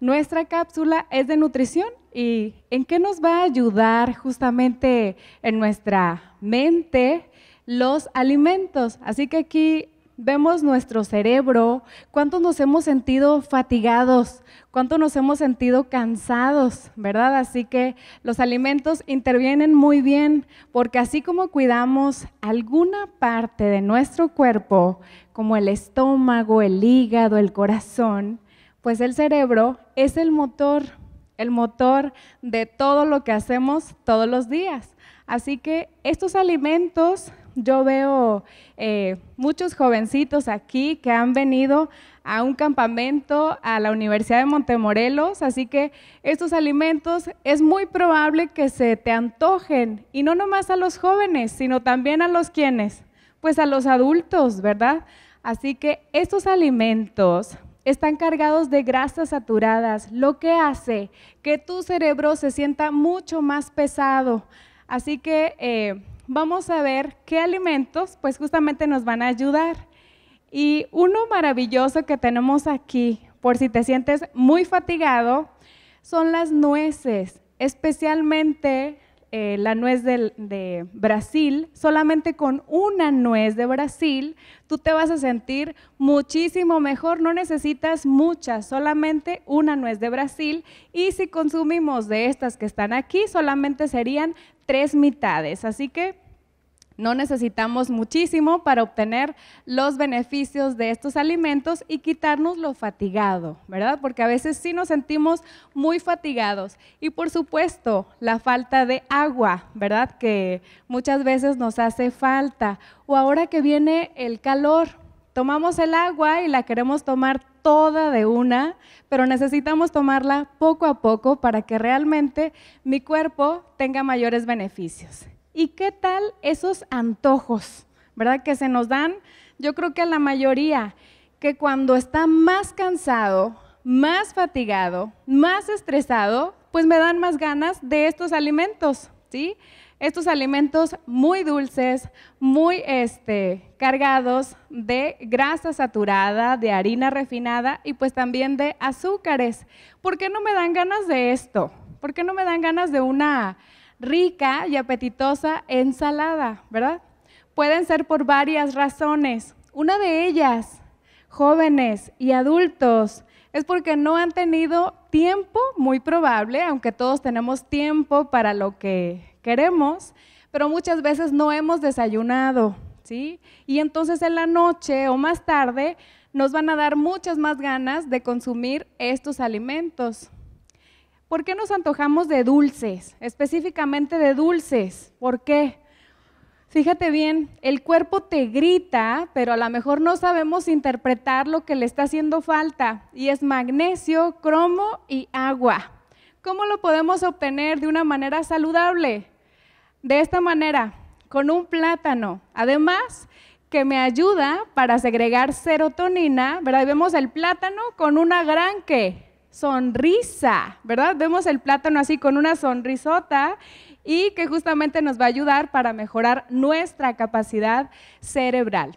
Nuestra cápsula es de nutrición y en qué nos va a ayudar justamente en nuestra mente los alimentos. Así que aquí vemos nuestro cerebro, cuánto nos hemos sentido fatigados, cuánto nos hemos sentido cansados, ¿verdad? Así que los alimentos intervienen muy bien, porque así como cuidamos alguna parte de nuestro cuerpo, como el estómago, el hígado, el corazón, pues el cerebro es el motor, el motor de todo lo que hacemos todos los días. Así que estos alimentos, yo veo eh, muchos jovencitos aquí que han venido a un campamento a la Universidad de Montemorelos, así que estos alimentos es muy probable que se te antojen, y no nomás a los jóvenes, sino también a los quienes, pues a los adultos, ¿verdad? Así que estos alimentos están cargados de grasas saturadas, lo que hace que tu cerebro se sienta mucho más pesado. Así que eh, vamos a ver qué alimentos pues justamente nos van a ayudar. Y uno maravilloso que tenemos aquí, por si te sientes muy fatigado, son las nueces, especialmente eh, la nuez de, de Brasil, solamente con una nuez de Brasil, tú te vas a sentir muchísimo mejor, no necesitas muchas, solamente una nuez de Brasil. Y si consumimos de estas que están aquí, solamente serían tres mitades. Así que no necesitamos muchísimo para obtener los beneficios de estos alimentos y quitarnos lo fatigado, ¿verdad? Porque a veces sí nos sentimos muy fatigados. Y por supuesto, la falta de agua, ¿verdad? Que muchas veces nos hace falta. O ahora que viene el calor, tomamos el agua y la queremos tomar toda de una, pero necesitamos tomarla poco a poco para que realmente mi cuerpo tenga mayores beneficios. ¿Y qué tal esos antojos, verdad? Que se nos dan, yo creo que a la mayoría, que cuando está más cansado, más fatigado, más estresado, pues me dan más ganas de estos alimentos, ¿sí? Estos alimentos muy dulces, muy este, cargados de grasa saturada, de harina refinada y pues también de azúcares. ¿Por qué no me dan ganas de esto? ¿Por qué no me dan ganas de una rica y apetitosa ensalada, ¿verdad? Pueden ser por varias razones. Una de ellas, jóvenes y adultos, es porque no han tenido tiempo, muy probable, aunque todos tenemos tiempo para lo que queremos, pero muchas veces no hemos desayunado, ¿sí? Y entonces en la noche o más tarde nos van a dar muchas más ganas de consumir estos alimentos. ¿Por qué nos antojamos de dulces? Específicamente de dulces. ¿Por qué? Fíjate bien, el cuerpo te grita, pero a lo mejor no sabemos interpretar lo que le está haciendo falta, y es magnesio, cromo y agua. ¿Cómo lo podemos obtener de una manera saludable? De esta manera, con un plátano. Además, que me ayuda para segregar serotonina, ¿verdad? vemos el plátano con una gran que sonrisa, ¿verdad? Vemos el plátano así con una sonrisota y que justamente nos va a ayudar para mejorar nuestra capacidad cerebral.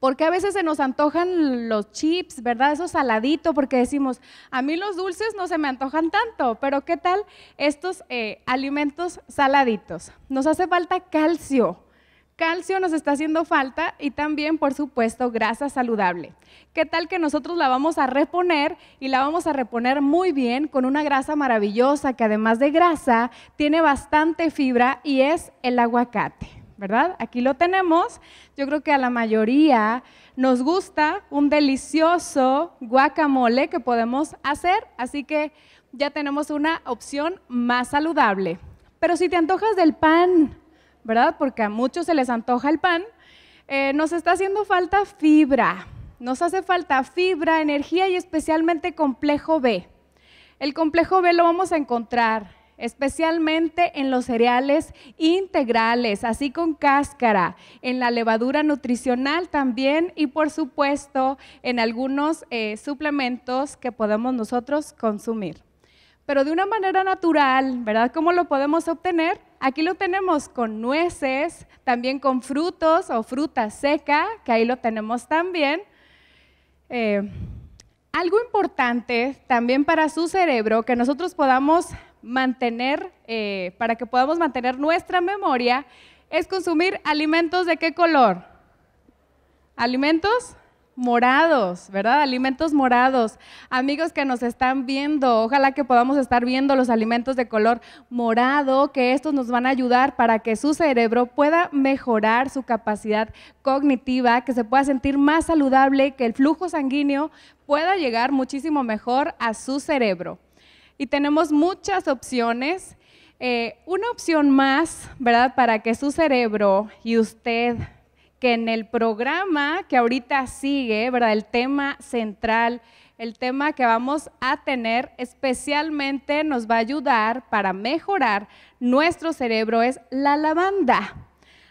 Porque a veces se nos antojan los chips, ¿verdad? Eso saladito, porque decimos, a mí los dulces no se me antojan tanto, pero ¿qué tal estos eh, alimentos saladitos? Nos hace falta calcio, Calcio nos está haciendo falta y también, por supuesto, grasa saludable. ¿Qué tal que nosotros la vamos a reponer y la vamos a reponer muy bien con una grasa maravillosa que además de grasa tiene bastante fibra y es el aguacate? ¿verdad? Aquí lo tenemos. Yo creo que a la mayoría nos gusta un delicioso guacamole que podemos hacer, así que ya tenemos una opción más saludable. Pero si te antojas del pan ¿verdad? Porque a muchos se les antoja el pan. Eh, nos está haciendo falta fibra. Nos hace falta fibra, energía y especialmente complejo B. El complejo B lo vamos a encontrar especialmente en los cereales integrales, así con cáscara, en la levadura nutricional también y por supuesto en algunos eh, suplementos que podemos nosotros consumir. Pero de una manera natural, ¿verdad? ¿Cómo lo podemos obtener? aquí lo tenemos con nueces, también con frutos o fruta seca, que ahí lo tenemos también. Eh, algo importante también para su cerebro que nosotros podamos mantener, eh, para que podamos mantener nuestra memoria, es consumir alimentos de qué color? Alimentos morados, ¿verdad? Alimentos morados. Amigos que nos están viendo, ojalá que podamos estar viendo los alimentos de color morado, que estos nos van a ayudar para que su cerebro pueda mejorar su capacidad cognitiva, que se pueda sentir más saludable, que el flujo sanguíneo pueda llegar muchísimo mejor a su cerebro. Y tenemos muchas opciones. Eh, una opción más, ¿verdad? Para que su cerebro y usted que en el programa que ahorita sigue, ¿verdad? El tema central, el tema que vamos a tener especialmente nos va a ayudar para mejorar nuestro cerebro es la lavanda.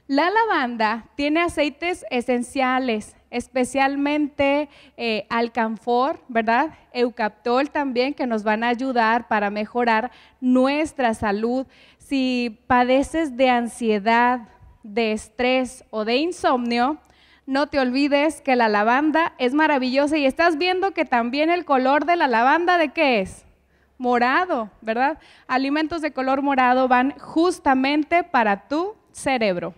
La lavanda tiene aceites esenciales, especialmente eh, alcanfor, ¿verdad? Eucaptol también, que nos van a ayudar para mejorar nuestra salud. Si padeces de ansiedad, de estrés o de insomnio, no te olvides que la lavanda es maravillosa y estás viendo que también el color de la lavanda de qué es? Morado, ¿verdad? Alimentos de color morado van justamente para tu cerebro.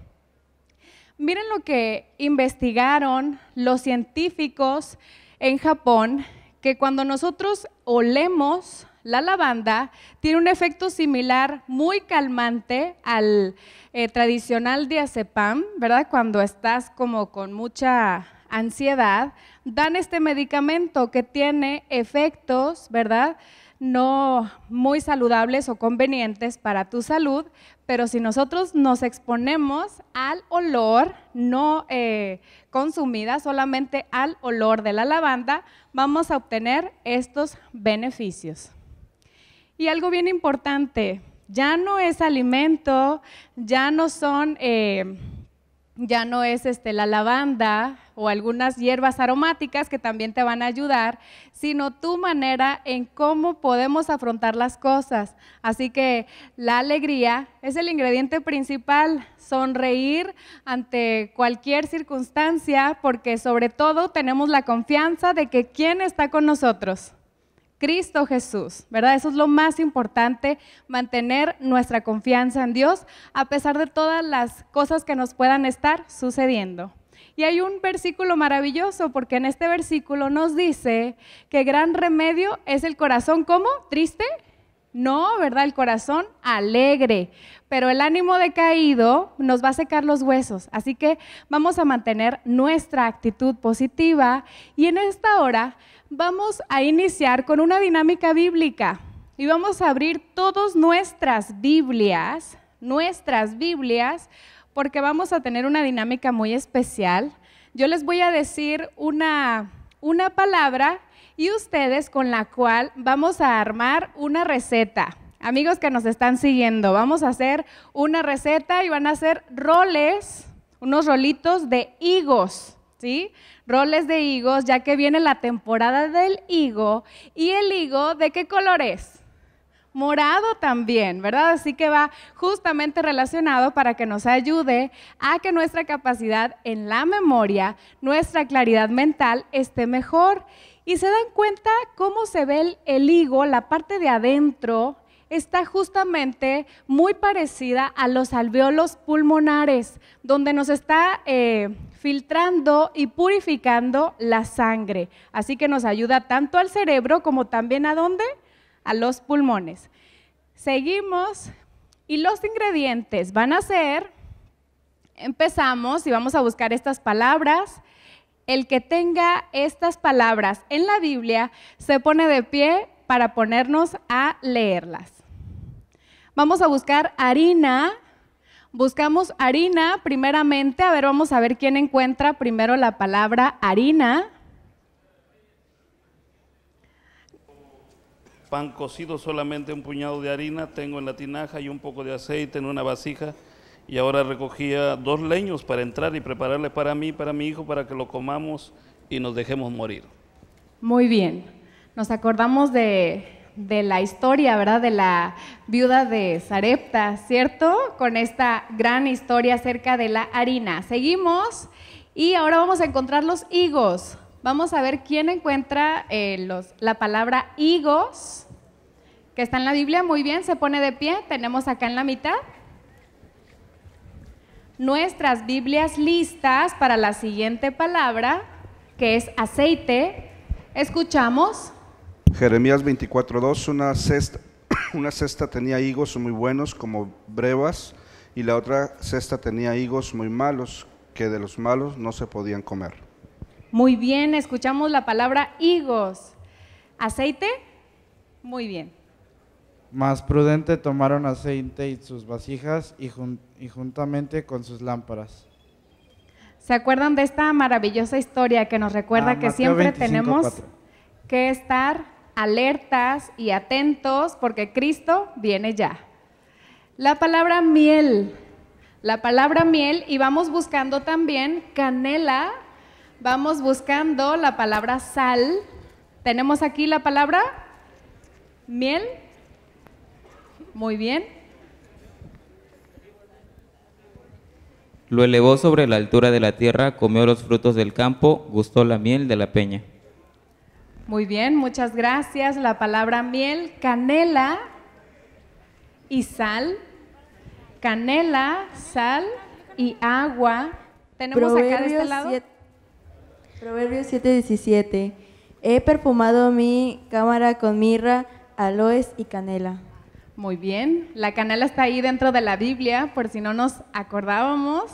Miren lo que investigaron los científicos en Japón, que cuando nosotros olemos la lavanda, tiene un efecto similar muy calmante al eh, tradicional diazepam, ¿verdad? Cuando estás como con mucha ansiedad, dan este medicamento que tiene efectos, ¿verdad? No muy saludables o convenientes para tu salud, pero si nosotros nos exponemos al olor, no eh, consumida, solamente al olor de la lavanda, vamos a obtener estos beneficios. Y algo bien importante, ya no es alimento, ya no son, eh, ya no es este, la lavanda o algunas hierbas aromáticas que también te van a ayudar, sino tu manera en cómo podemos afrontar las cosas. Así que la alegría es el ingrediente principal, sonreír ante cualquier circunstancia, porque sobre todo tenemos la confianza de que quien está con nosotros. Cristo Jesús, ¿verdad? Eso es lo más importante, mantener nuestra confianza en Dios a pesar de todas las cosas que nos puedan estar sucediendo. Y hay un versículo maravilloso porque en este versículo nos dice que gran remedio es el corazón como triste, no, ¿verdad? El corazón alegre, pero el ánimo decaído nos va a secar los huesos. Así que vamos a mantener nuestra actitud positiva y en esta hora vamos a iniciar con una dinámica bíblica y vamos a abrir todas nuestras Biblias, nuestras Biblias, porque vamos a tener una dinámica muy especial. Yo les voy a decir una, una palabra y ustedes con la cual vamos a armar una receta. Amigos que nos están siguiendo, vamos a hacer una receta y van a hacer roles, unos rolitos de higos, ¿sí? Roles de higos, ya que viene la temporada del higo. ¿Y el higo de qué color es? morado también, ¿verdad? Así que va justamente relacionado para que nos ayude a que nuestra capacidad en la memoria, nuestra claridad mental esté mejor. Y se dan cuenta cómo se ve el, higo, la parte de adentro, está justamente muy parecida a los alveolos pulmonares, donde nos está eh, filtrando y purificando la sangre. Así que nos ayuda tanto al cerebro como también a dónde? a los pulmones. Seguimos y los ingredientes van a ser, empezamos y vamos a buscar estas palabras. El que tenga estas palabras en la Biblia se pone de pie para ponernos a leerlas. Vamos a buscar harina. Buscamos harina primeramente. A ver, vamos a ver quién encuentra primero la palabra harina. pan cocido, solamente un puñado de harina tengo en la tinaja y un poco de aceite en una vasija. Y ahora recogía dos leños para entrar y prepararle para mí, para mi hijo, para que lo comamos y nos dejemos morir. Muy bien. Nos acordamos de, de la historia, ¿verdad? De la viuda de Zarepta, ¿cierto? Con esta gran historia acerca de la harina. Seguimos y ahora vamos a encontrar los higos. Vamos a ver quién encuentra eh, los, la palabra higos, que está en la Biblia. Muy bien, se pone de pie. Tenemos acá en la mitad nuestras Biblias listas para la siguiente palabra, que es aceite. Escuchamos. Jeremías 24.2, una cesta, una cesta tenía higos muy buenos como brevas y la otra cesta tenía higos muy malos que de los malos no se podían comer. Muy bien, escuchamos la palabra higos. ¿Aceite? Muy bien. Más prudente tomaron aceite y sus vasijas y, juntamente con sus lámparas. ¿Se acuerdan de esta maravillosa historia que nos recuerda ah, que siempre tenemos que estar alertas y atentos porque Cristo viene ya? La palabra miel, la palabra miel y vamos buscando también canela Vamos buscando la palabra sal. Tenemos aquí la palabra miel. Muy bien. Lo elevó sobre la altura de la tierra, comió los frutos del campo, gustó la miel de la peña. Muy bien, muchas gracias. La palabra miel, canela y sal. Canela, sal y agua. Tenemos acá de este lado. Proverbios 7:17. He perfumado mi cámara con mirra, aloes y canela. Muy bien, la canela está ahí dentro de la Biblia, por si no nos acordábamos.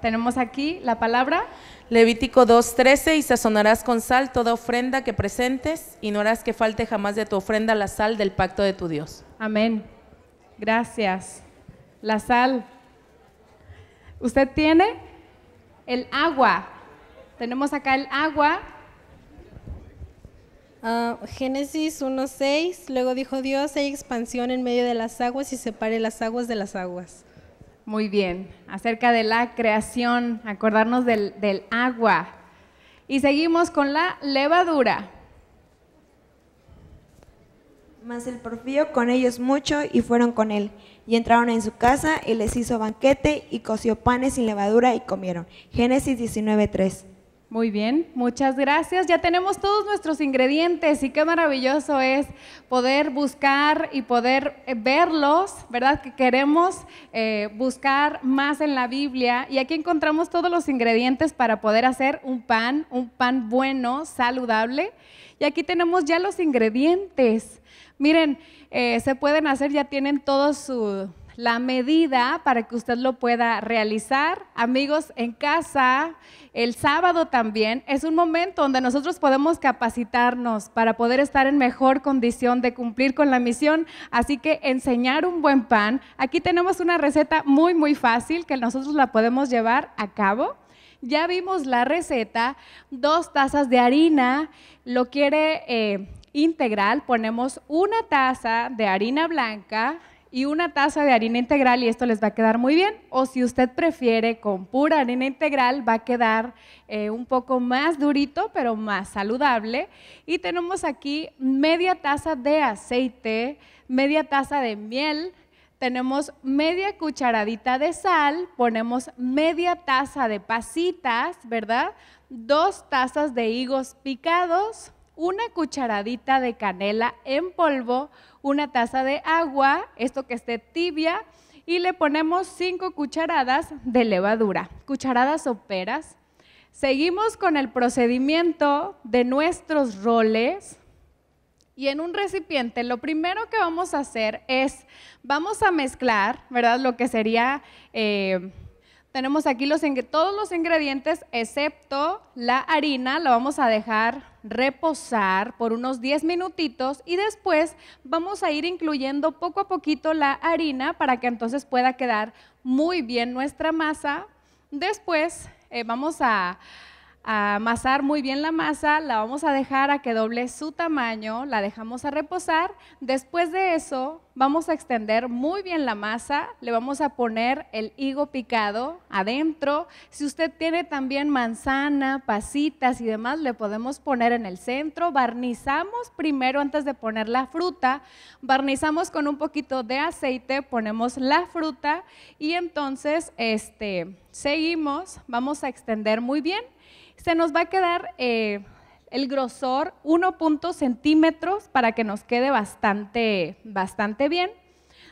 Tenemos aquí la palabra. Levítico 2.13, y sazonarás con sal toda ofrenda que presentes, y no harás que falte jamás de tu ofrenda la sal del pacto de tu Dios. Amén. Gracias. La sal. Usted tiene el agua, tenemos acá el agua. Ah, Génesis 1.6, luego dijo Dios, hay expansión en medio de las aguas y separe las aguas de las aguas. Muy bien, acerca de la creación, acordarnos del, agua. Y seguimos con la levadura. Mas el porfío con ellos mucho y fueron con él. Y entraron en su casa y les hizo banquete y coció panes sin levadura y comieron. Génesis 19.3 muy bien, muchas gracias. Ya tenemos todos nuestros ingredientes y qué maravilloso es poder buscar y poder eh, verlos, ¿verdad? Que queremos eh, buscar más en la Biblia y aquí encontramos todos los ingredientes para poder hacer un pan, un pan bueno, saludable. Y aquí tenemos ya los ingredientes. Miren, eh, se pueden hacer, ya tienen todo su la medida para que usted lo pueda realizar. Amigos, en casa, el sábado también es un momento donde nosotros podemos capacitarnos para poder estar en mejor condición de cumplir con la misión. Así que enseñar un buen pan. Aquí tenemos una receta muy, muy fácil que nosotros la podemos llevar a cabo. Ya vimos la receta, dos tazas de harina, lo quiere eh, integral, ponemos una taza de harina blanca, y una taza de harina integral y esto les va a quedar muy bien. O si usted prefiere con pura harina integral, va a quedar eh, un poco más durito, pero más saludable. Y tenemos aquí media taza de aceite, media taza de miel, tenemos media cucharadita de sal, ponemos media taza de pasitas, ¿verdad? Dos tazas de higos picados, una cucharadita de canela en polvo, una taza de agua, esto que esté tibia, y le ponemos 5 cucharadas de levadura, cucharadas peras. Seguimos con el procedimiento de nuestros roles. Y en un recipiente, lo primero que vamos a hacer es, vamos a mezclar, ¿verdad? Lo que sería eh, tenemos aquí los, todos los ingredientes excepto la harina, la vamos a dejar reposar por unos 10 minutitos y después vamos a ir incluyendo poco a poquito la harina para que entonces pueda quedar muy bien nuestra masa. Después eh, vamos a a amasar muy bien la masa, la vamos a dejar a que doble su tamaño, la dejamos a reposar. Después de eso, vamos a extender muy bien la masa, le vamos a poner el higo picado adentro. Si usted tiene también manzana, pasitas y demás, le podemos poner en el centro. Barnizamos primero antes de poner la fruta, barnizamos con un poquito de aceite, ponemos la fruta y entonces este seguimos, vamos a extender muy bien se nos va a quedar eh, el grosor 1. centímetros para que nos quede bastante, bastante bien.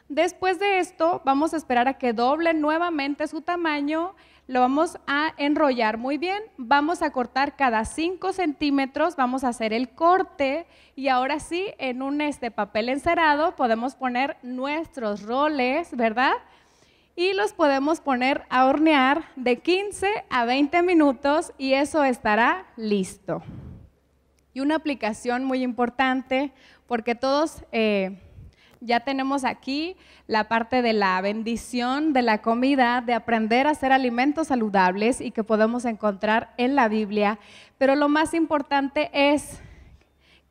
Después de esto, vamos a esperar a que doble nuevamente su tamaño. Lo vamos a enrollar muy bien. Vamos a cortar cada 5 centímetros. Vamos a hacer el corte. Y ahora sí, en un este papel encerado, podemos poner nuestros roles, ¿verdad? y los podemos poner a hornear de 15 a 20 minutos y eso estará listo. Y una aplicación muy importante porque todos eh, ya tenemos aquí la parte de la bendición de la comida, de aprender a hacer alimentos saludables y que podemos encontrar en la Biblia, pero lo más importante es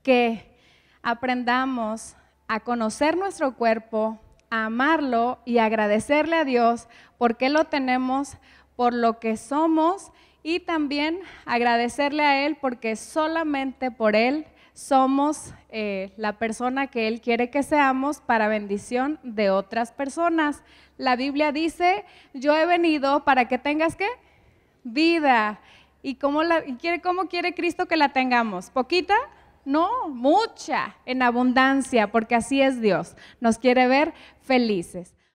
que aprendamos a conocer nuestro cuerpo, amarlo y agradecerle a Dios porque lo tenemos, por lo que somos y también agradecerle a Él porque solamente por Él somos eh, la persona que Él quiere que seamos para bendición de otras personas. La Biblia dice, yo he venido para que tengas que Vida. ¿Y cómo, la, cómo quiere Cristo que la tengamos? ¿Poquita? No, mucha, en abundancia, porque así es Dios. Nos quiere ver felices.